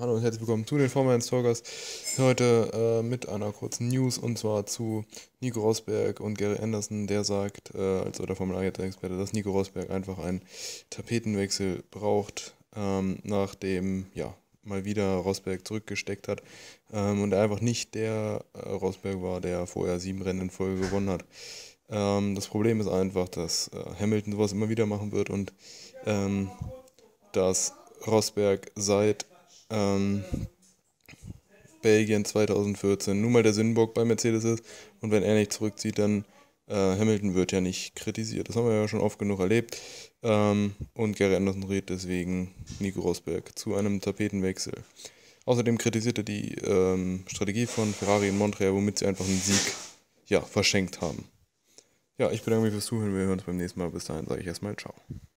Hallo und herzlich willkommen zu den Formel Talkers. Heute äh, mit einer kurzen News und zwar zu Nico Rosberg und Gary Anderson, der sagt, äh, also der Formel 1 Experte, dass Nico Rosberg einfach einen Tapetenwechsel braucht, ähm, nachdem ja mal wieder Rosberg zurückgesteckt hat ähm, und er einfach nicht der äh, Rosberg war, der vorher sieben Rennen in Folge gewonnen hat. Ähm, das Problem ist einfach, dass äh, Hamilton sowas immer wieder machen wird und ähm, dass Rosberg seit ähm, Belgien 2014. Nun mal der Sinnbock bei Mercedes ist und wenn er nicht zurückzieht, dann äh, Hamilton wird ja nicht kritisiert. Das haben wir ja schon oft genug erlebt. Ähm, und Gary Anderson rät deswegen Nico Rosberg zu einem Tapetenwechsel. Außerdem kritisiert er die ähm, Strategie von Ferrari in Montreal, womit sie einfach einen Sieg ja, verschenkt haben. Ja, ich bedanke mich fürs Zuhören. Wir hören uns beim nächsten Mal. Bis dahin sage ich erstmal Ciao.